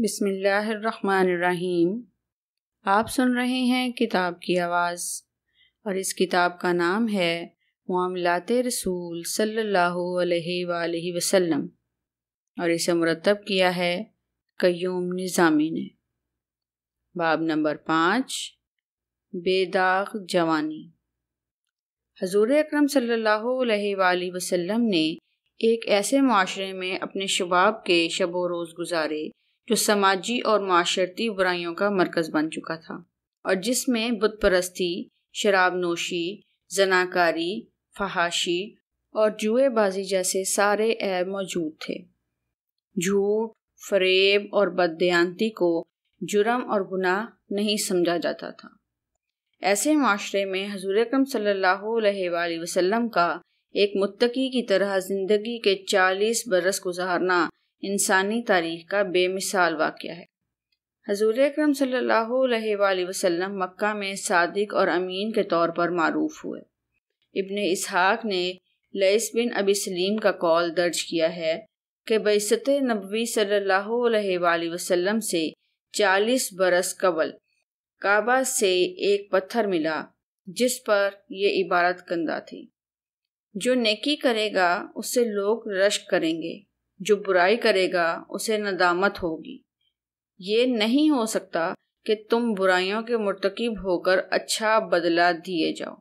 बिसमीम आप सुन रहे हैं किताब की आवाज़ और इस किताब का नाम है मामलात रसूल अलैहि वसल्लम और इसे मुरतब किया है कयूम निज़ामी ने बाब नंबर पाँच बेदाग जवानी हजूर अक्रम सल्लल्लाहु वसल्लम ने एक ऐसे माशरे में अपने शबाब के शब रोज़ गुजारे जो समाजी और माशरती बुराइयों का मरकज़ बन चुका था और जिसमें बुत परस्ती शराब नोशी जनाकारी फहाशी और जुएबाजी जैसे सारे ऐब मौजूद थे झूठ फरेब और बदयांती को जुर्म और गुनाह नहीं समझा जाता था ऐसे माशरे में हजूर अक्रम सल्लल्लाहु वसल्लम का एक मुत्तकी की तरह ज़िंदगी के चालीस बरस गुजारना इंसानी तारीख का बेमिसाल वाक़ है हजूर अक्रम सल्हसम अलैहि मक्का में सादिक और अमीन के तौर पर मरूफ हुए इबन इसहाक ने लेस बिन अबी सलीम का कौल दर्ज किया है कि बसत नबी सल्ला वसलम से चालीस बरस कबल काबा से एक पत्थर मिला जिस पर यह इबारत कंदा थी जो नेकी करेगा उससे लोग रश करेंगे जो बुराई करेगा उसे नदामत होगी ये नहीं हो सकता कि तुम बुराइयों के मरतकब होकर अच्छा बदला दिए जाओ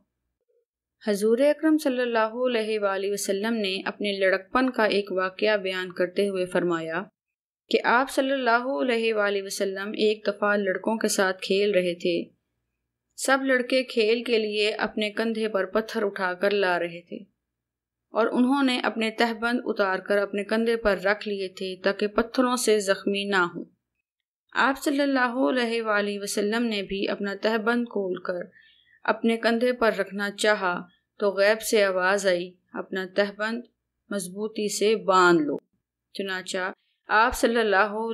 हजूर अक्रम सल्लल्लाहु वसल्लम ने अपने लड़कपन का एक वाक़ बयान करते हुए फरमाया कि आप सल्लल्लाहु अलैहि वसल्लम एक दफ़ा लड़कों के साथ खेल रहे थे सब लड़के खेल के लिए अपने कंधे पर पत्थर उठाकर ला रहे थे और उन्होंने अपने तहबंद उतार कर अपने कंधे पर रख लिए थे ताकि पत्थरों से जख्मी ना हो आप सल्लल्लाहु वसल्लम ने भी अपना तहबंद खोल कर अपने कंधे पर रखना चाहा तो गैब से आवाज़ आई अपना तहबंद मजबूती से बांध लो चुनाचा आप सल्लल्लाहु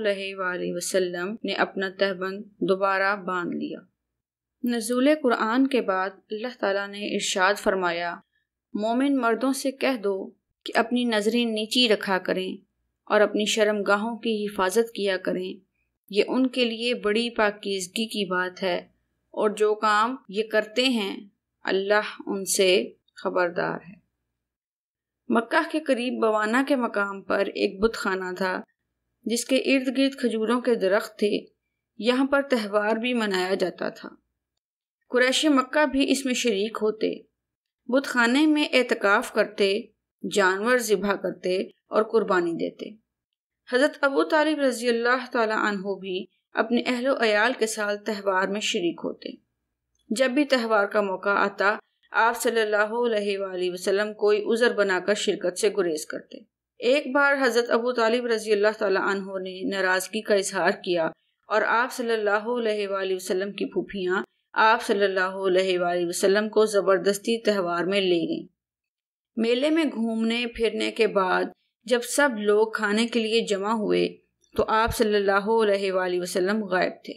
वसल्लम ने अपना तहबंद दोबारा बांध लिया नजूल कुरान के बाद अल्लाह ताला ने इरशाद फरमाया मोमिन मर्दों से कह दो कि अपनी नज़रें नीची रखा करें और अपनी शर्मगाहों की हिफाजत किया करें ये उनके लिए बड़ी पाकिजगी की बात है और जो काम ये करते हैं अल्लाह उनसे खबरदार है मक्का के करीब बवाना के मकाम पर एक बुत खाना था जिसके इर्द गिर्द खजूरों के दरख्त थे यहाँ पर त्यौहार भी मनाया जाता था कुरैश मक्का भी इसमें शरीक होते बुतखाने में एतकाफ करते जानवर ज़िबा करते और कुर्बानी देते हज़रत अबू तालिब रजी अल्लाह तहु भी अपने अहलो अयाल के साथ त्यौहार में शरीक होते जब भी त्यौहार का मौका आता आप सल्लल्लाहु अलैहि वसल्लम कोई उज़र बनाकर शिरकत से गुरेज करते एक बार हज़रत अबू तालिब रजी अल्लाह तहु ने नाराज़गी का इजहार किया और आप सल्लल्लाहु अलैहि वसल्लम की फूफियाँ आप सल्लल्लाहु अलैहि वसल्लम को ज़बरदस्ती त्यौहार में ले गई मेले में घूमने फिरने के बाद जब सब लोग खाने के लिए जमा हुए तो आप सल्लल्लाहु अलैहि वसल्लम गायब थे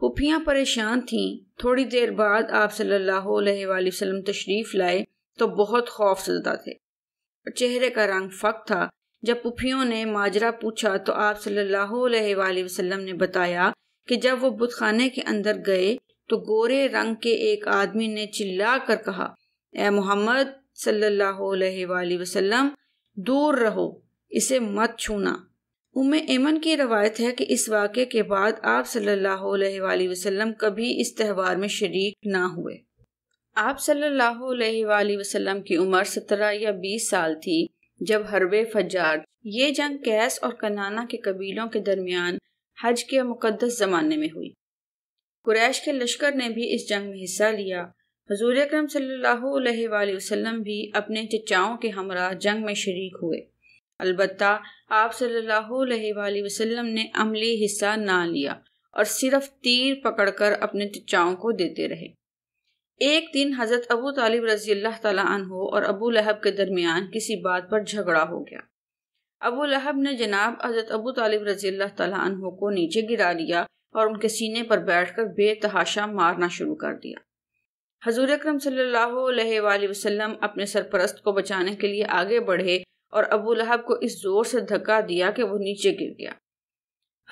पुफियाँ परेशान थीं थोड़ी देर बाद आप सल्लल्लाहु अलैहि वसल्लम तशरीफ़ लाए तो बहुत खौफजदा थे चेहरे का रंग फक था जब पुफियों ने माजरा पूछा तो आप सल्लल्लाहु अलैहि वसल्लम ने बताया कि जब वो बुतखाने के अंदर गए तो गोरे रंग के एक आदमी ने चिल्ला कर कहा ए मोहम्मद सल्लल्लाहु वसल्लम दूर रहो इसे मत छूना उमे एमन की रवायत है कि इस वाक़े के बाद आप सल्लल्लाहु अलैहि वसल्लम कभी इस त्यौहार में शरीक ना हुए आप सल्लल्लाहु अलैहि वसल्लम की उम्र सत्रह या बीस साल थी जब हरबे फजार ये जंग कैस और कनाना के कबीलों के दरमियान हज के मुकदस ज़माने में हुई कुरैश के लश्कर ने भी इस जंग में हिस्सा लिया हजूर अक्रम सल्लाम भी अपने चचाओं के हमरा जंग में शरीक हुए अलबत् आप सल्लाम ने अमली हिस्सा ना लिया और सिर्फ तीर पकड़कर अपने चचाओं को देते रहे एक दिन हज़रत अबू तालिब रजी अल्लाह तहो और अबू लहब के दरमियान किसी बात पर झगड़ा हो गया अबू लहब ने जनाब हज़रत अबू तालिब रजी अल्लाह तहो को नीचे गिरा लिया और उनके सीने पर बैठकर बेतहाशा मारना शुरू कर दिया हजूर अक्रम वसल्लम अपने सरपरस्त को बचाने के लिए आगे बढ़े और अबू लहब को इस जोर से धक्का दिया कि वह नीचे गिर गया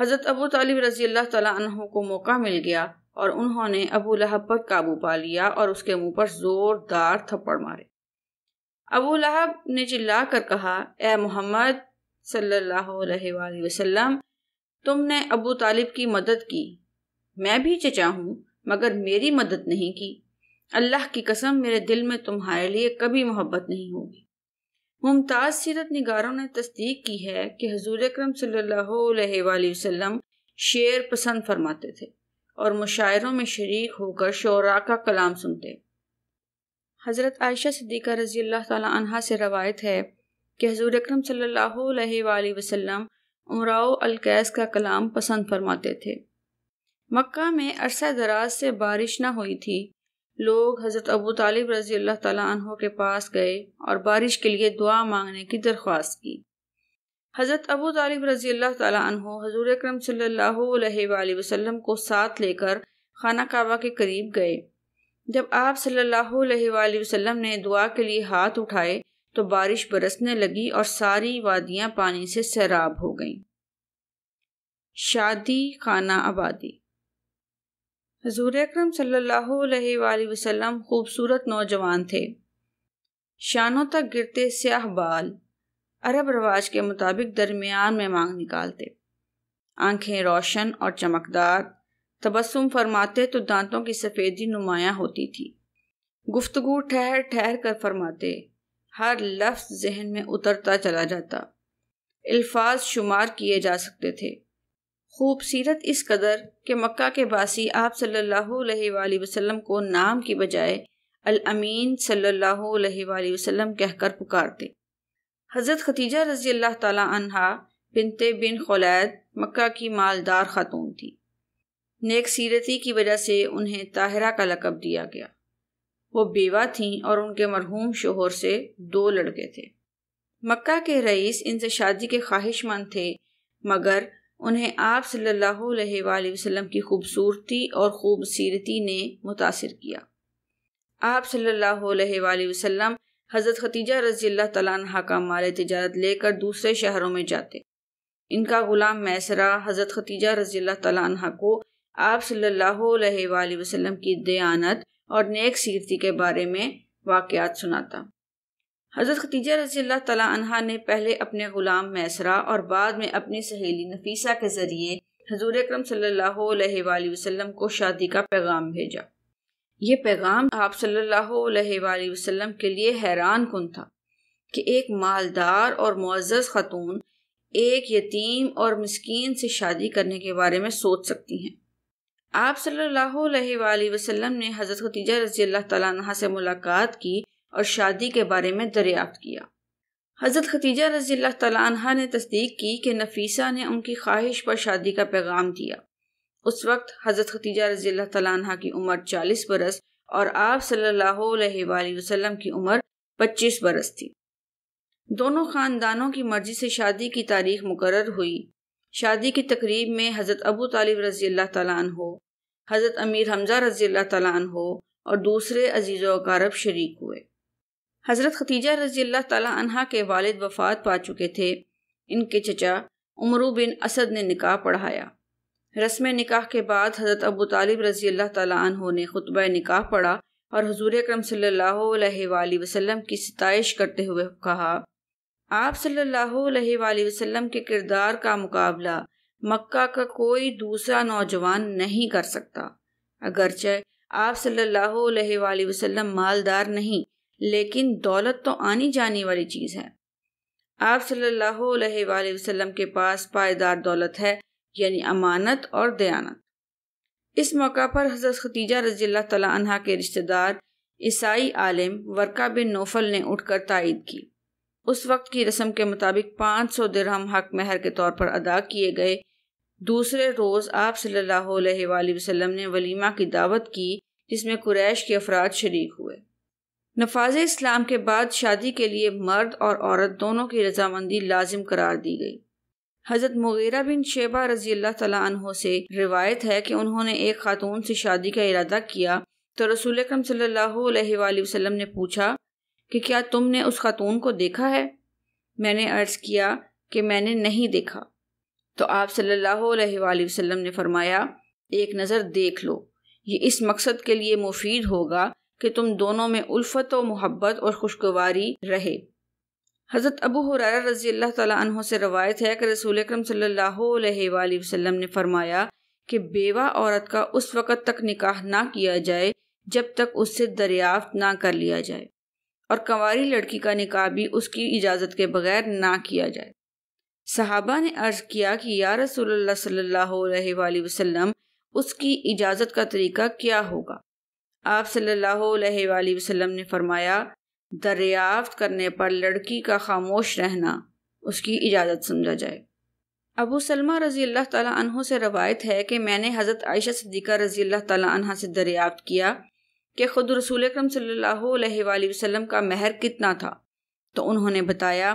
हज़रत अबू तालिब रजी अल्लाह तु को मौका मिल गया और उन्होंने अबू लहब पर काबू पा लिया और उसके मुंह पर जोरदार थप्पड़ मारे अबू लहब ने चिल्ला कर कहा ए मोहम्मद सल्लल्लाहु अलैहि वसल्लम तुमने अबू तालिब की मदद की मैं भी चचा हूँ मगर मेरी मदद नहीं की अल्लाह की कसम मेरे दिल में तुम्हारे लिए कभी मोहब्बत नहीं होगी मुमताज़ सीरत निगारों ने तस्दीक की है कि हजूर अक्रम वसल्लम शेर पसंद फरमाते थे और मुशायरों में शरीक होकर शरा का कलाम सुनते हज़रत आयशा सिद्दीक़ा रज़ी अल्लाह ताला से रवायत है कि हजूर अक्रम सल्लल्लाहु वसम उमराव अलकैस का कलाम पसंद फरमाते थे मक्का में अरसा दराज से बारिश न हुई थी लोग हज़रत अबू तालिब रजी अल्लाह तहों के पास गए और बारिश के लिए दुआ मांगने की दरख्वास्त की हज़रत अबू तालिब रजी अल्लाह तहों हजूर अक्रम वसल्लम को साथ लेकर खाना काबा के करीब गए जब आप सल्लल्लाहु अलैहि वसल्लम ने दुआ के लिए हाथ उठाए तो बारिश बरसने लगी और सारी वादियां पानी से सैराब हो गईं। शादी खाना आबादी हजूर अक्रम सल्लल्लाहु वसल्लम खूबसूरत नौजवान थे शानों तक गिरते स्याह बाल अरब रवाज के मुताबिक दरमियान में मांग निकालते आंखें रोशन और चमकदार तबस्सुम फरमाते तो दांतों की सफ़ेदी नुमाया होती थी गुफ्तगु ठहर ठहर कर फरमाते हर लफ्ज़ जहन में उतरता चला जाता अल्फाज शुमार किए जा सकते थे खूबसूरत इस कदर के मक्का के बासी आप सल्लल्लाहु अलैहि वसल्लम को नाम की बजाय अल अमीन सल्लल्लाहु अलैहि वसल्लम कहकर पुकारते हज़रत खतीजा रजी अल्लाह तहा बिनते बिन खलैद मक्का की मालदार खातून थी नेक सीरती की वजह से उन्हें ताहिरा का लकब दिया गया वो बेवा थीं और उनके मरहूम शोहर से दो लड़के थे मक्का के रईस इनसे शादी के ख्वाहिशमंद थे मगर उन्हें आप सल्लल्लाहु अलैहि वसल्लम की खूबसूरती और खूब ने मुतासिर किया आप सल्लल्लाहु अलैहि वसल्लम हज़रत खतीजा रजी अल्लाह तला का माल तजारत लेकर दूसरे शहरों में जाते इनका ग़ुलाम मैसरा हज़रत खतीजा रजी अल्लाह तला को आप सल्लल्लाहु अलैहि वसल्लम की दयानत और नेक सीरती के बारे में वाकयात सुनाता हज़रत खतीजा रजी तला ने पहले अपने ग़ुलाम मैसरा और बाद में अपनी सहेली नफीसा के ज़रिए हजूर अक्रम सल्लल्लाहु अलैहि वसल्लम को शादी का पैगाम भेजा ये पैगाम आप सल्लल्लाहु अलैहि वसल्लम के लिए हैरान कन था कि एक मालदार और मुआज़ ख़तून एक यतीम और मस्किन से शादी करने के बारे में सोच सकती हैं आप सल्लल्लाहु अलैहि वसल्लम ने हज़रत खतीजा रजी अल्लाह तला से मुलाकात की और शादी के बारे में दरियाफ्त किया हज़रत खतीजा रजी अल्लाह तला ने तस्दीक की कि नफीसा ने उनकी ख्वाहिश पर शादी का पैगाम दिया उस वक्त हज़रत खतीजा रजी अल्लाह तला की उम्र चालीस बरस और आप सल्ला वसलम की उम्र पच्चीस बरस थी दोनों ख़ानदानों की मर्ज़ी से शादी की तारीख मुकर हुई शादी की तकरीब में हज़रत अबू तालिब रज़ी अल्लाह तु हज़रत अमीर हमज़ा रज़ी अल्लाह तु और दूसरे अजीज़ वकारब शरीक हुए हज़रत खतीजा रज़ी अल्लाह तह के वालिद वफ़ात पा चुके थे इनके चचा उमरू बिन असद ने निकाह पढ़ाया रस्म निकाह के बाद हज़रत अबू तालिब रज़ी अल्लाह तु ने खुतब निकाह पढ़ा और हजूर अक्रम सल्ला वसम की सतश करते हुए कहा आप सल्हसम वसल्लम के किरदार का मुकाबला मक्का का कोई दूसरा नौजवान नहीं कर सकता अगरचे आप सल्लल्लाहु वसल्लम मालदार नहीं लेकिन दौलत तो आनी जानी वाली चीज़ है आप सल्लल्लाहु वसल्लम के पास पायदार दौलत है यानी अमानत और दयानत इस मौका पर हजरत खतीजा रजी अल्लाह तला के रिश्तेदार ईसाई आलिम वर्का बिन नोफल ने उठकर तायद की उस वक्त की रस्म के मुताबिक 500 सौ दिरहम हक महर के तौर पर अदा किए गए दूसरे रोज़ आप सल्लल्लाहु अलैहि वसल्लम ने वलीमा की दावत की जिसमें कुरैश के अफराद शरीक हुए नफाज इस्लाम के बाद शादी के लिए मर्द और औरत दोनों की रजामंदी लाजिम करार दी गई हज़रत मुगैरा बिन शेबा रजी अल्लाह तहों से रिवायत है कि उन्होंने एक खातून से शादी का इरादा किया तो रसूल अक्रम सल्लल्लाहु अलैहि वसल्लम ने पूछा कि क्या तुमने उस खातून को देखा है मैंने अर्ज़ किया कि मैंने नहीं देखा तो आप सल्लल्लाहु अलैहि वसल्लम ने फरमाया एक नज़र देख लो ये इस मकसद के लिए मुफीद होगा कि तुम दोनों में उल्फत और मोहब्बत और खुशगवारी रहे हज़रत अबू हुरारा रजी अल्लाह तह से रवायत है कि रसूल अक्रम सल्लल्लाहु अलैहि वसल्लम ने फरमाया कि बेवा औरत का उस वक़्त तक निकाह ना किया जाए जब तक उससे दरियाफ्त ना कर लिया जाए और कंवारी लड़की का निकाह भी उसकी इजाज़त के बगैर ना किया जाए सहाबा ने अर्ज़ किया कि या रसोल्ला सल्ला अलैहि उसकी इजाज़त का तरीका क्या होगा आप सल्ला अलैहि ने फरमाया दरियाफ्त करने पर लड़की का खामोश रहना उसकी इजाज़त समझा जाए अबू सलमा रज़ी अल्लाह तहों से रवायत है कि मैंने हज़रत आयशा सदीक़ा रज़ी अल्लाह तहा से दरियाफ्त किया कि खुद रसूल अक्रम सल्लल्लाहु का महर कितना था तो उन्होंने बताया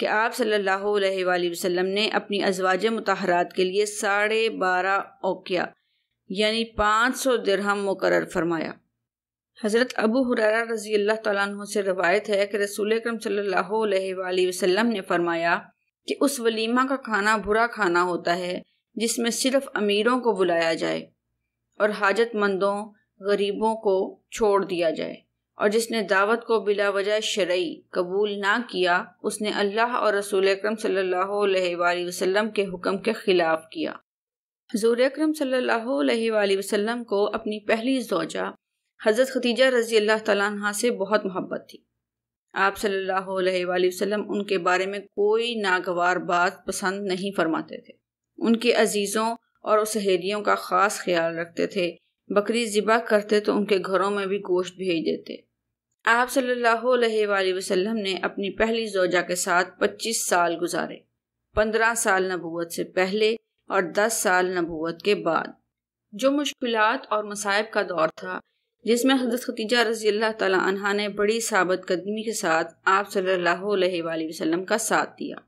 कि आप सल्लल्लाहु अलैहि ने अपनी अजवाज मतहरात के लिए साढ़े बारह ओकिया यानी पाँच सौ दिरहम मुकर फरमाया हज़रत अबू हुरारा रज़ी अल्लाह तु से रवायत है कि रसूल अक्रम सल्लल्लाहु अलैहि ने फरमाया कि उस वलीमा का खाना बुरा खाना होता है जिसमें सिर्फ अमीरों को बुलाया जाए और हाजतमंदों गरीबों को छोड़ दिया जाए और जिसने दावत को बिला वजह शरई कबूल ना किया उसने अल्लाह और रसूल अक्रम सल्लल्लाहु वसल्लम के हुक्म के ख़िलाफ़ किया हजूर अक्रम वसल्लम को अपनी पहली जोजा हज़रत खतीजा रजी अल्लाह तह से बहुत मोहब्बत थी आप सल्ला अलैहि उनके बारे में कोई नागवार बात पसंद नहीं फरमाते थे उनके अजीज़ों और सहेलियों का ख़ास ख्याल रखते थे बकरी ज़िबा करते तो उनके घरों में भी गोश्त भेज देते आप सल्लल्लाहु अलैहि वसल्लम ने अपनी पहली जोजा के साथ 25 साल गुजारे 15 साल नबूवत से पहले और 10 साल नबूवत के बाद जो मुश्किल और मसायब का दौर था जिसमें हजरत खतीजा रजी अल्लाह तला ने बड़ी साबत कदमी के साथ आप सल्लल्लाहु अलैहि वसल्लम का साथ दिया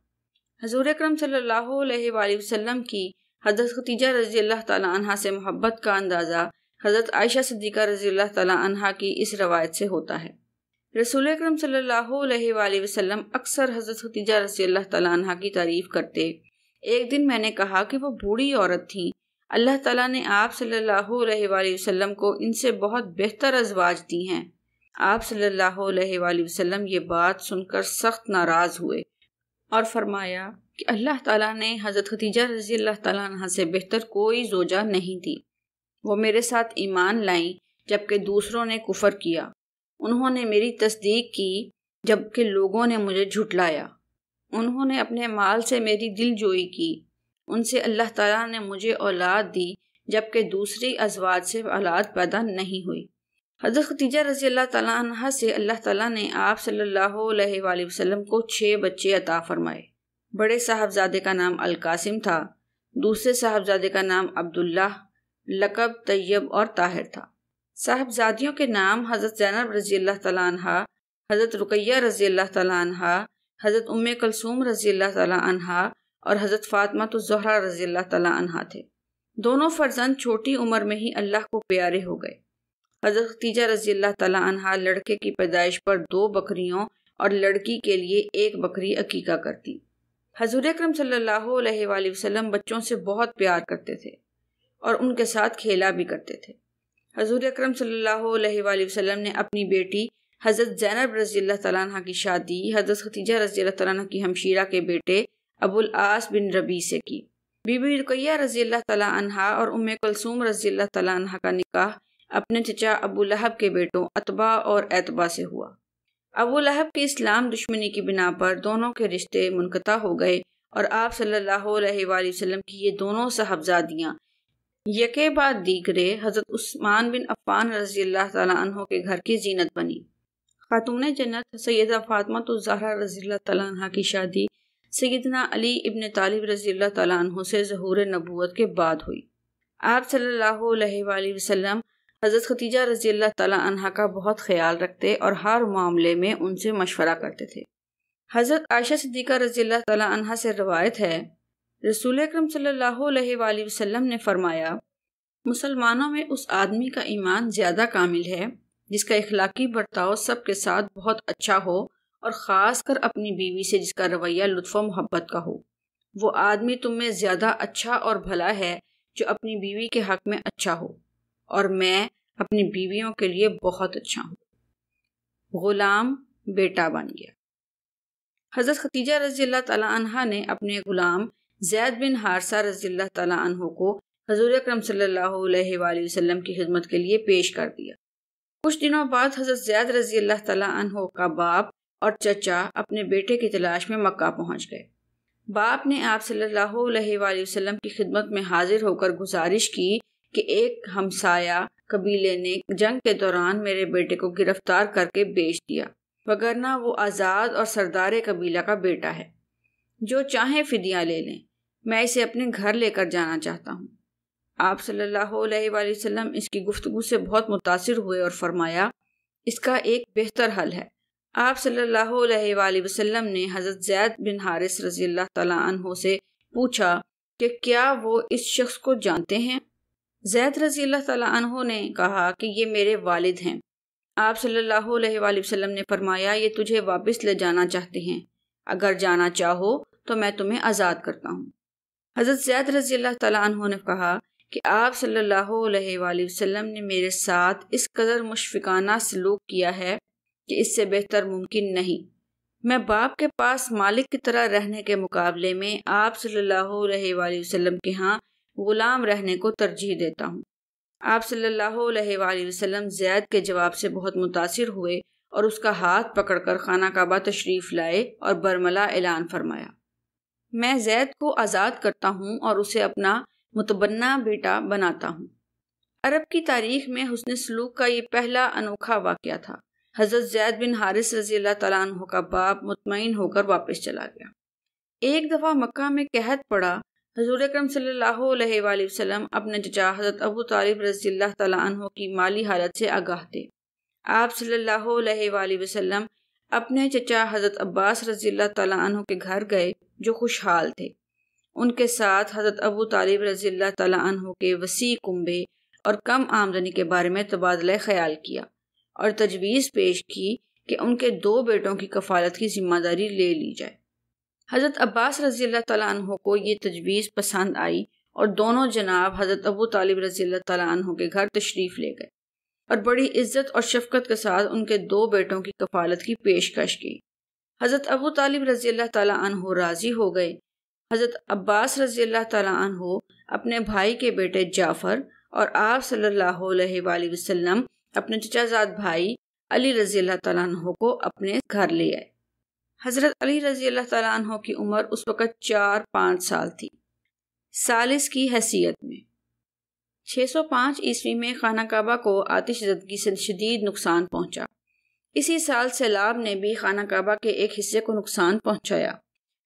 हजूर अक्रम सल्लल्लाहु अलैहि वसल्लम की हजरत खतीजा रजी अल्लाह तला से मोहब्बत का अंदाज़ा हज़रत आयशा सदीक़ा रजील तला की इस रवायत से होता है रसूल अक्रम वसल्लम अक्सर हज़रत हतीजा रसी अल्लाह तह की तारीफ़ करते एक दिन मैंने कहा कि वो बूढ़ी औरत थी अल्लाह ताला ने आप सल्लल्लाहु अलैहि वसल्लम को इनसे बहुत बेहतर अजवाज दी हैं आप सल्लल्लाहु अलैहि वसल्लम ये बात सुनकर सख्त नाराज़ हुए और फरमाया कि अल्लाह ताला ने हज़रत खतीजा रजी अल्लाह तह से बेहतर कोई जोजा नहीं दी वो मेरे साथ ईमान लाई जबकि दूसरों ने कुफर किया उन्होंने मेरी तस्दीक की जबकि लोगों ने मुझे झुटलाया उन्होंने अपने माल से मेरी दिल जोई की उनसे अल्लाह ताला ने मुझे औलाद दी जबकि दूसरी अजवाज से औलाद पैदा नहीं हुई हजरत खतीजा रजी अल्लाह तह से अल्लाह ताला ने आप सल्लल्लाहु अलैहि को छः बच्चे अता फरमाए बड़े साहबजादे का नाम अलकासिम था दूसरे साहबजादे का नाम अब्दुल्ला लकब तैयब और ताहिर था साहबजादियों के नाम हज़रत जैनब रजी अल्लाह तला हज़रत रुकैया रजी अल्लाह तला हज़रत उम कलसूम रजी अल्लाह तला और हज़रत फ़ातमा तो जहरा रजी अल्लाह तला थे दोनों फर्जंद छोटी उम्र में ही अल्लाह को प्यारे हो गए हज़रत खतीजा रजी अल्लाह तला लड़के की पैदाइश पर दो बकरियों और लड़की के लिए एक बकरी अकीका करती हजूर अक्रम सल्ला वसलम बच्चों से बहुत प्यार करते थे और उनके साथ खेला भी करते थे हजूर अक्रम सल्लल्लाहु वसल्लम ने अपनी बेटी हज़रत जैनब रजी अल्लाह तला की शादी हज़रत खतीजा रजी अल्लाह तला की हमशीरा के बेटे अबुल आस बिन रबी से की बीबी रुकैया रजी अल्लाह तला और उम कलसूम रजी अल्लाह तला का निकाह अपने चचा अबू लहब के बेटों अतबा और एतबा से हुआ अबू लहब की इस्लाम दुश्मनी की बिना पर दोनों के रिश्ते मुनकता हो गए और आप सल्लल्लाहु अलैहि वसल्लम की ये दोनों साहबजादियाँ यके बाद दीगरे हज़रत उस्मान बिन अफ़ान रजी अल्लाह तह के घर की जीनत बनी खातून जन्नत सैदा फ़ातमा तो जहरा रजी तह की शादी सैदना अली इबन तालिब रजी तह से जहूर नबूत के बाद हुई आप सल्ला वसलम हज़रत खतीजा रजी तह का बहुत ख्याल रखते और हर मामले में उनसे मशवरा करते थे हज़रत आयशा सिद्दीक़ा रजी अल्लाह तह से रवायत है रसूल अक्रम वसल्लम ने फरमाया मुसलमानों में उस आदमी का ईमान ज़्यादा कामिल है जिसका इखलाकी बर्ताव सबके साथ बहुत अच्छा हो और ख़ास कर अपनी बीवी से जिसका रवैया लुत्फ़ मोहब्बत का हो वो आदमी तुम में ज़्यादा अच्छा और भला है जो अपनी बीवी के हक़ में अच्छा हो और मैं अपनी बीवियों के लिए बहुत अच्छा हूँ ग़ुलाम बेटा बन गया हज़रत खतीजा रजील तला ने अपने ग़ुलाम जैद बिन हारसा रजील्ला तु को हजूर अक्रम सल्ला की खिदमत के लिए पेश कर दिया कुछ दिनों बाद हजरत जैद रजी अल्लाह तु का बाप और चचा अपने बेटे की तलाश में मक्का पहुंच गए बाप ने आप सल्लल्लाहु की खिदमत में हाजिर होकर गुजारिश की कि एक हमसाया कबीले ने जंग के दौरान मेरे बेटे को गिरफ्तार करके बेच दिया वगरना वो आज़ाद और सरदार कबीला का बेटा है जो चाहे फिदियाँ ले लें मैं इसे अपने घर लेकर जाना चाहता हूँ आप सल्लल्लाहु अलैहि वसल्लम इसकी गुफ्तगु से बहुत मुतासर हुए और फरमाया इसका एक बेहतर हल है आप सल्लल्लाहु अलैहि वसल्लम ने हज़रत जैद बिन हारिस रजी अल्लाह तला से पूछा कि क्या वो इस शख्स को जानते हैं जैद रजी अल्लाह तला ने कहा कि ये मेरे वालिद हैं आप सल्लल्लाहु अलैहि वसल्लम ने फरमाया ये तुझे वापस ले जाना चाहते हैं अगर जाना चाहो तो मैं तुम्हें आज़ाद करता हूँ हज़रत ज़ैद रजी अल्लाह तु ने कहा कि आप सल्लल्लाहु अलैहि ने मेरे साथ इस कदर मुशफिकाना सलूक किया है कि इससे बेहतर मुमकिन नहीं मैं बाप के पास मालिक की तरह रहने के मुकाबले में आप सल्लल्लाहु अलैहि के यहाँ ग़ुलाम रहने को तरजीह देता हूँ आप सल्लल्लाहु जैद के जवाब से बहुत मुतासर हुए और उसका हाथ पकड़कर खाना काबा तशरीफ़ लाए और बरमला ऐलान फरमाया मैं जैद को आज़ाद करता हूँ और उसे अपना मुतबन्ना बेटा बनाता हूँ अरब की तारीख में हसन सलूक का ये पहला अनोखा वाक़ था हज़रत जैद बिन हारिस रजी अल्लाह तु का बाप मुतमिन होकर वापस चला गया एक दफ़ा मक्का में कहत पड़ा हजूर अक्रम सल्हसम अपने जजा हजरत अबू तालिब रजील्ला अल्लाह तु की माली हालत से आगाह थे आप सल्लल्लाहु अलैहि अपने चचा हज़रत अब्बास रज़ी तु के घर गए जो खुशहाल थे उनके साथ हज़रत अबू तालिब रज़ी तु के वसी कुंबे और कम आमदनी के बारे में तबादला ख्याल किया और तजवीज़ पेश की कि उनके दो बेटों की कफालत की जिम्मेदारी ले ली जाए हज़रत अब्बास रज़ी तु को ये तजवीज़ पसंद आई और दोनों जनाब हज़रत अबू तालिब रज़ी तु के घर तशरीफ़ ले गए और बड़ी इज्जत और शफकत के साथ उनके दो बेटों की कफालत की पेशकश की हज़रत अबू तालिब रजी अल्लाह तहो राज़ी हो गए हज़रत अब्बास रजी अल्लाह तहो अपने भाई के बेटे जाफ़र और आप सल्लल्लाहु अलैहि वसल्लम अपने चचाजाद भाई अली रजी अल्लाह तहों को अपने घर ले आए हज़रत अली रजी अल्लाह तहों की उम्र उस वक़्त चार पाँच साल थी सालिस की हैसियत में 605 ईस्वी में खाना काबा को आतिश जदगी से शदीद नुकसान पहुंचा इसी साल सैलाब ने भी खाना काबा के एक हिस्से को नुकसान पहुंचाया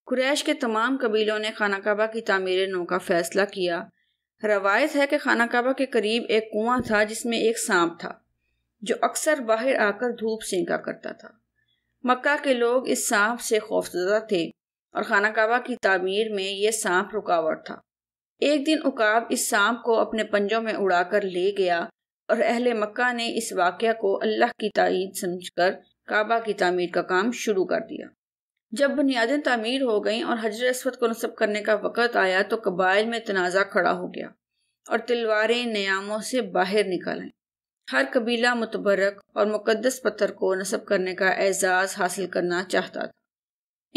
कुरैश के तमाम कबीलों ने खाना काबा की तमीर नो का फैसला किया रवायत है कि खाना काबा के करीब एक कुआं था जिसमें एक सांप था जो अक्सर बाहर आकर धूप सेंका करता था मक्का के लोग इस सांप से खौफजदा थे और खाना काबा की तामीर में यह सांप रुकावट था एक दिन उकाब इस सांप को अपने पंजों में उड़ाकर ले गया और अहले मक्का ने इस वाक़ को अल्लाह की तइद समझकर काबा की तमीर का काम शुरू कर दिया जब बुनियादें तमीर हो गईं और हजर असवद को नस्ब करने का वक़्त आया तो कबाइल में तनाज़ा खड़ा हो गया और तलवारें नयामों से बाहर निकल आईं हर कबीला मुतबरक और मुकदस पत्थर को नस्ब करने का एजाज़ हासिल करना चाहता था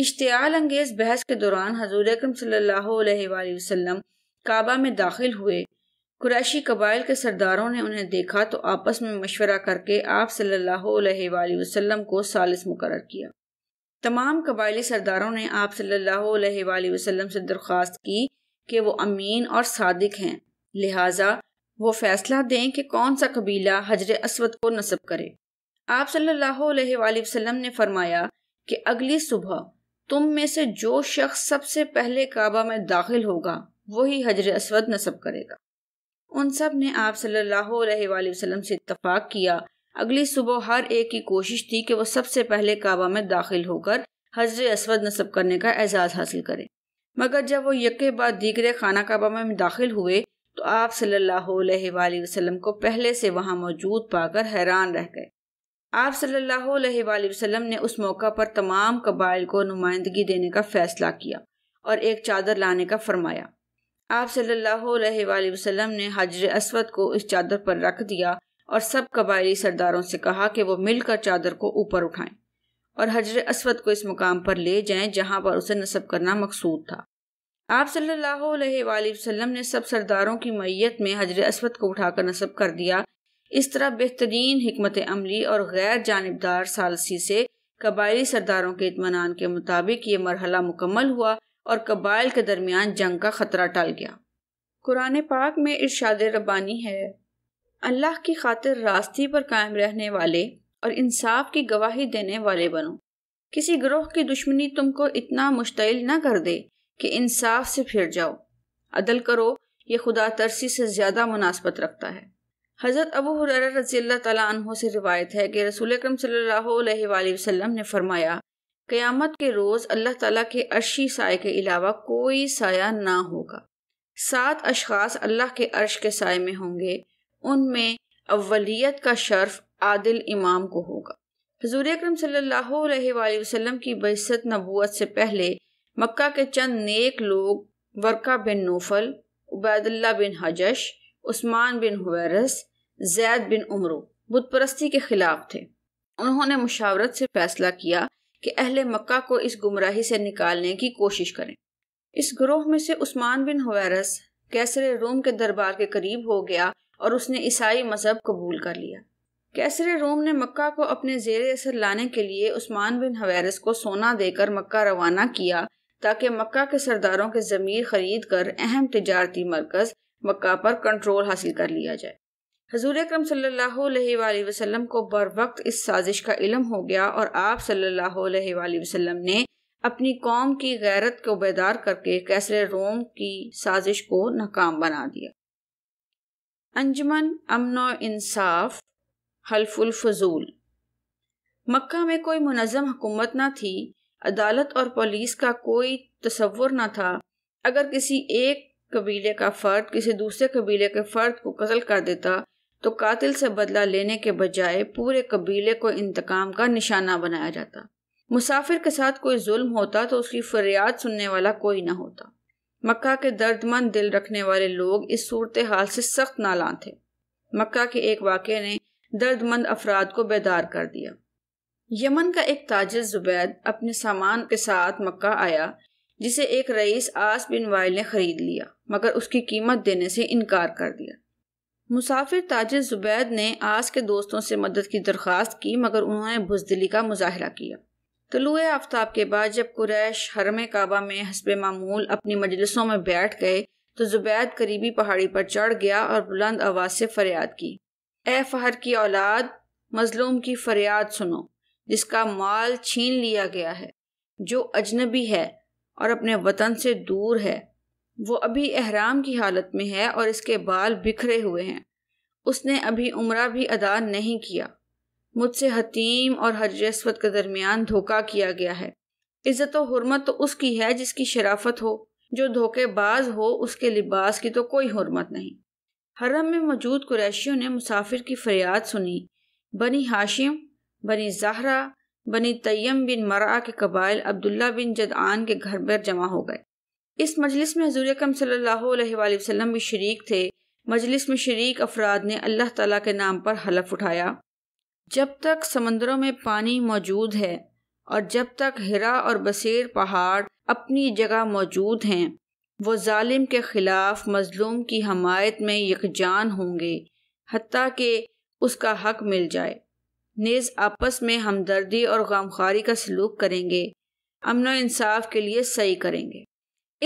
इश्तियाल अंगेज़ बहस के दौरान हजूर अक्रम सल्ला वसम काबा में दाखिल हुए कुरैशी कबाइल के सरदारों ने उन्हें देखा तो आपस में मशवरा करके आप सल्लल्लाहु अलैहि वसल्लम को सालिस मुकर किया तमाम कबायली सरदारों ने आप सल्लल्लाहु अलैहि वसल्लम से दरख्वास्त की कि वो अमीन और सादिक हैं लिहाजा वो फैसला दें कि कौन सा कबीला हजर असवद को नस्ब करे आप सल्लल्लाहु अलैहि वसल्लम ने फरमाया कि अगली सुबह तुम में से जो शख्स सबसे पहले काबा में दाखिल होगा वही हजर असवद नस्ब करेगा उन सब ने आप सल्लल्लाहु अलैहि वसल्लम से इतफ़ाक़ किया अगली सुबह हर एक की कोशिश थी कि वह सबसे पहले काबा में दाखिल होकर हजर असवद नस्ब करने का एजाज़ हासिल करे मगर जब वो यके बाद दीगर खाना काबा में दाखिल हुए तो आप सल्लल्लाहु अलैहि वसल्लम को पहले से वहाँ मौजूद पाकर हैरान रह गए आप सल्लल्लाहु अलैहि वसल्लम ने उस मौका पर तमाम कबाइल को नुमाइंदगी देने का फ़ैसला किया और एक चादर लाने का फरमाया आप सल्लल्लाहु अलैहि वसल्लम ने हजर असवद को इस चादर पर रख दिया और सब कबायली सरदारों से कहा कि वो मिलकर चादर को ऊपर उठाएं और हजर असवद को इस मुकाम पर ले जाएं जहां पर उसे नस्ब करना मकसूद था आप सल्लल्लाहु अलैहि वसल्लम ने सब सरदारों की मैयत में हजर असवद को उठाकर नस्ब कर दिया इस तरह बेहतरीन हमत अमली और गैर जानबदार सालसी से कबायली सरदारों के इतमान के मुताबिक ये मरहला मुकम्मल हुआ और कबाइल के दरमियान जंग का ख़तरा टल गया कुरान पाक में इर्शाद रबानी है अल्लाह की खातिर रास्ते पर कायम रहने वाले और इंसाफ की गवाही देने वाले बनो किसी ग्रोह की दुश्मनी तुमको इतना मुश्तिल न कर दे कि इंसाफ से फिर जाओ अदल करो ये खुदा तरसी से ज़्यादा मुनासबत रखता है हज़रत अबू हुरर रजी तला से रिवायत है कि रसूल अक्रम सल्ला वसम ने फरमाया क्यामत के रोज़ अल्लाह तला के अर्शी साय के अलावा कोई साया ना होगा सात अशखास अल्लाह के अर्श के साय में होंगे उनमें अवलियत का शर्फ आदिल इमाम को होगा हजूर अक्रम सल्लल्लाहु की बसत नबूत से पहले मक्का के चंद नेक लोग वर्का बिन नोफल उबैदुल्ला बिन हजश उस्मान बिन हुरस जैद बिन उमरू बुतपरस्ती के ख़िलाफ़ थे उन्होंने मुशावरत से फैसला किया कि अहले मक्का को इस गुमराही से निकालने की कोशिश करें इस ग्रोह में से उस्मान बिन हवैरस कैसरे रोम के दरबार के करीब हो गया और उसने ईसाई मजहब कबूल कर लिया कैसरे रोम ने मक्का को अपने जेर असर लाने के लिए उस्मान बिन हवैरस को सोना देकर मक्का रवाना किया ताकि मक्का के सरदारों के ज़मीर खरीद कर अहम तजारती मरकज़ मक्का पर कंट्रोल हासिल कर लिया जाए हजूर अक्रम वसल्लम को बर वक्त इस साजिश का इलम हो गया और आप सल्ला वसल्लम ने अपनी कौम की गैरत को बेदार करके कैसर रोम की साजिश को नाकाम बना दिया अंजमन अमन इंसाफ हल्फुल फजूल मक्का में कोई मुनज़म हुकूमत ना थी अदालत और पुलिस का कोई तस्वुर ना था अगर किसी एक कबीले का फ़र्द किसी दूसरे कबीले के फ़र्द को कत्ल कर देता तो कातिल से बदला लेने के बजाय पूरे कबीले को इंतकाम का निशाना बनाया जाता मुसाफिर के साथ कोई जुल्म होता तो उसकी फरियाद सुनने वाला कोई ना होता मक्का के दर्दमंद दिल रखने वाले लोग इस सूरत हाल से सख्त नालान थे मक्का के एक वाक्य ने दर्दमंद अफराद को बेदार कर दिया यमन का एक ताजर जुबैद अपने सामान के साथ मक्का आया जिसे एक रईस आस बिन वाइल ने खरीद लिया मगर उसकी कीमत देने से इनकार कर दिया मुसाफिर ताज जुबैद ने आज के दोस्तों से मदद की दरख्वास्त की मगर उन्होंने बुजदिली का मुजाहरा किया तलुए आफ्ताब के बाद जब कुरैश हरम काबा में हसब मामूल अपनी मजलिसों में बैठ गए तो जुबैद करीबी पहाड़ी पर चढ़ गया और बुलंद आवाज़ से फरियाद की ए फहर की औलाद मजलूम की फरियाद सुनो जिसका माल छीन लिया गया है जो अजनबी है और अपने वतन से दूर है वो अभी एहराम की हालत में है और इसके बाल बिखरे हुए हैं उसने अभी उम्र भी अदा नहीं किया मुझसे हतीम और हजरस्वत के दरमियान धोखा किया गया है इज़्ज़त और हरमत तो उसकी है जिसकी शराफत हो जो धोखेबाज हो उसके लिबास की तो कोई हरमत नहीं हरम में मौजूद कुरैशियों ने मुसाफिर की फरियाद सुनी बनी हाशिम बनी जहरा बनी तयम बिन मरा के कबाइल अब्दुल्ला बिन जदान के घर पर जमा हो गए इस मजलिस में हजूर अकम वसल्लम भी शरीक थे मजलिस में शरीक अफराद ने अल्लाह ताला के नाम पर हलफ उठाया जब तक समंदरों में पानी मौजूद है और जब तक हिरा और बसेर पहाड़ अपनी जगह मौजूद हैं वो ालिम के ख़िलाफ़ मज़लूम की हमायत में यकजान होंगे हती कि उसका हक मिल जाए नेज़ आपस में हमदर्दी और गमखारी का सलूक करेंगे अमन इंसाफ के लिए सही करेंगे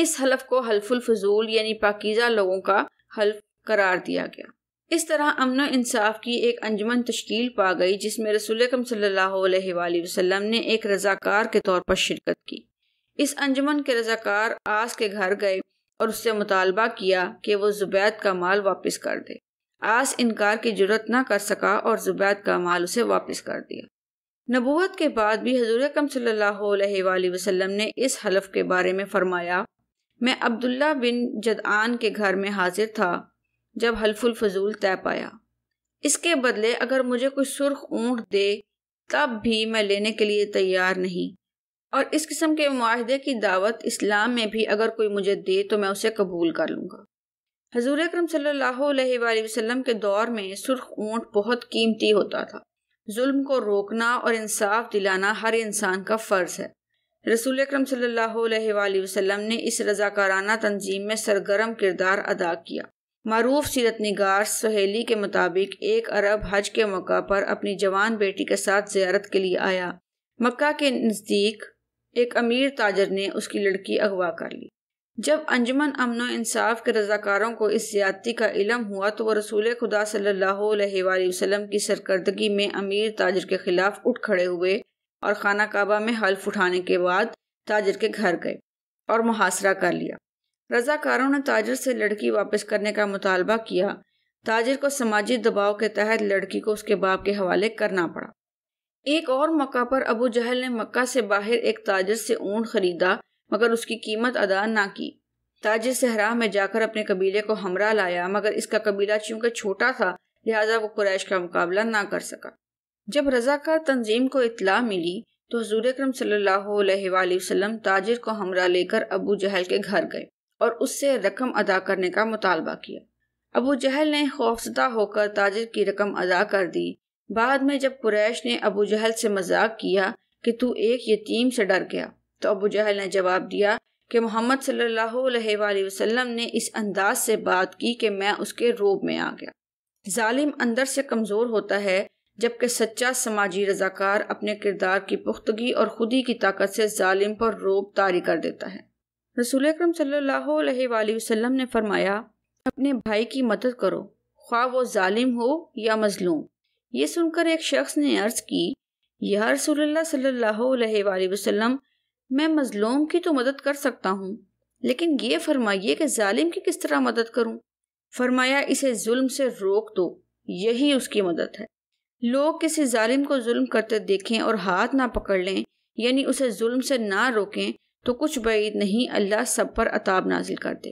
इस हलफ को हल्फुल फजूल यानी पाकिजा लोगों का हल्फ करार दिया गया इस तरह अमन इंसाफ की एक अंजमन तश्कील पा गई जिसमें रसुल कम वसल्लम ने एक रजाकार के तौर पर शिरकत की इस अंजमन के रजाकार आस के घर गए और उससे मुतालबा किया कि वो जुबैद का माल वापस कर दे आस इनकार की जरूरत ना कर सका और जुबैद का माल उसे वापस कर दिया नबूत के बाद भी हजूर कम सल्लल्लाहु वसलम ने इस हलफ के बारे में फरमाया मैं अब्दुल्ला बिन जदान के घर में हाजिर था जब हल्फुल फजूल तय पाया इसके बदले अगर मुझे कोई सुर्ख ऊंट दे तब भी मैं लेने के लिए तैयार नहीं और इस किस्म के माहदे की दावत इस्लाम में भी अगर कोई मुझे दे तो मैं उसे कबूल कर लूँगा हजूर अक्रम वसल्लम के दौर में सुर्ख ऊँट बहुत कीमती होता था जुल्म को रोकना और इंसाफ दिलाना हर इंसान का फ़र्ज़ है रसूल अक्रम वसल्लम ने इस रजाकाराना तंजीम में सरगर्म किरदार अदा किया मरूफ सीरत नगार सहेली के मुताबिक एक अरब हज के मौका पर अपनी जवान बेटी के साथ ज्यारत के लिए आया मक्का के नज़दीक एक अमीर ताजर ने उसकी लड़की अगवा कर ली जब अंजुमन अमन इंसाफ के रजाकारों को इस ज्यादती का इलम हुआ तो वह रसूल खुदा सल्ला वसलम की सरकर्दगी में अमीर ताजर के खिलाफ उठ खड़े हुए और खाना काबा में हल्फ उठाने के बाद ताजर के घर गए और मुहासरा कर लिया रजाकारों ने ताजर से लड़की वापस करने का मुतालबा किया ताजर को समाजी दबाव के तहत लड़की को उसके बाप के हवाले करना पड़ा एक और मौका पर अबू जहल ने मक्का से बाहर एक ताजर से ऊन खरीदा मगर उसकी कीमत अदा ना की ताजर सहरा में जाकर अपने कबीले को हमरा लाया मगर इसका कबीला चूंकि छोटा था लिहाजा वो कुरैश का मुकाबला ना कर सका जब रजाकार तंजीम को इतला मिली तो हजूर अक्रम वसल्लम ताजिर को हमरा लेकर अबू जहल के घर गए और उससे रकम अदा करने का मुतालबा किया अबू जहल ने खौफजदा होकर ताजिर की रकम अदा कर दी बाद में जब कुरैश ने अबू जहल से मजाक किया कि तू एक यतीम से डर गया तो अबू जहल ने जवाब दिया कि मोहम्मद सल्लाम ने इस अंदाज से बात की कि मैं उसके रोब में आ गया जालिम अंदर से कमज़ोर होता है जबकि सच्चा समाजी रजाकार अपने किरदार की पुख्तगी और खुदी की ताकत से जालिम पर रोब तारी कर देता है रसूल अक्रम सल्लल्लाहु ने फरमाया अपने भाई की मदद करो ख्वाह वो जालिम हो या मजलूम ये सुनकर एक शख्स ने अर्ज की यह रसूलुल्लाह सल्लल्लाहु अलैहि मैं मजलूम की तो मदद कर सकता हूँ लेकिन ये फरमाइए कि जालिम की किस तरह मदद करूँ फरमाया इसे जुल्म से रोक दो यही उसकी मदद है लोग किसी जालिम को जुल्म करते देखें और हाथ ना पकड़ लें यानी उसे जुल्म से ना रोकें तो कुछ बैद नहीं अल्लाह सब पर अताब नाजिल कर दे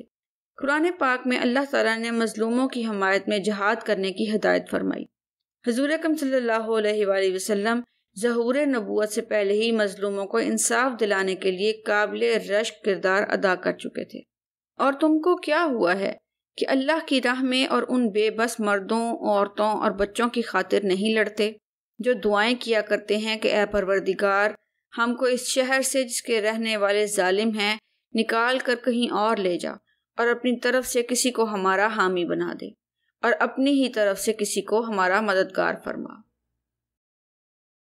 कुरान पाक में अल्लाह तला ने मजलूमों की हमायत में जहाद करने की हदायत फरमाई हजूर कम सल्लल्लाहु जहूर नबूत से पहले ही मजलूमों को इंसाफ दिलाने के लिए काबिल रश्क किरदार अदा कर चुके थे और तुमको क्या हुआ है कि अल्लाह की राह में और उन बेबस मर्दों औरतों और बच्चों की खातिर नहीं लड़ते जो दुआएं किया करते हैं कि ए परवरदिगार हमको इस शहर से जिसके रहने वाले जालिम हैं निकाल कर कहीं और ले जा और अपनी तरफ से किसी को हमारा हामी बना दे और अपनी ही तरफ से किसी को हमारा मददगार फरमा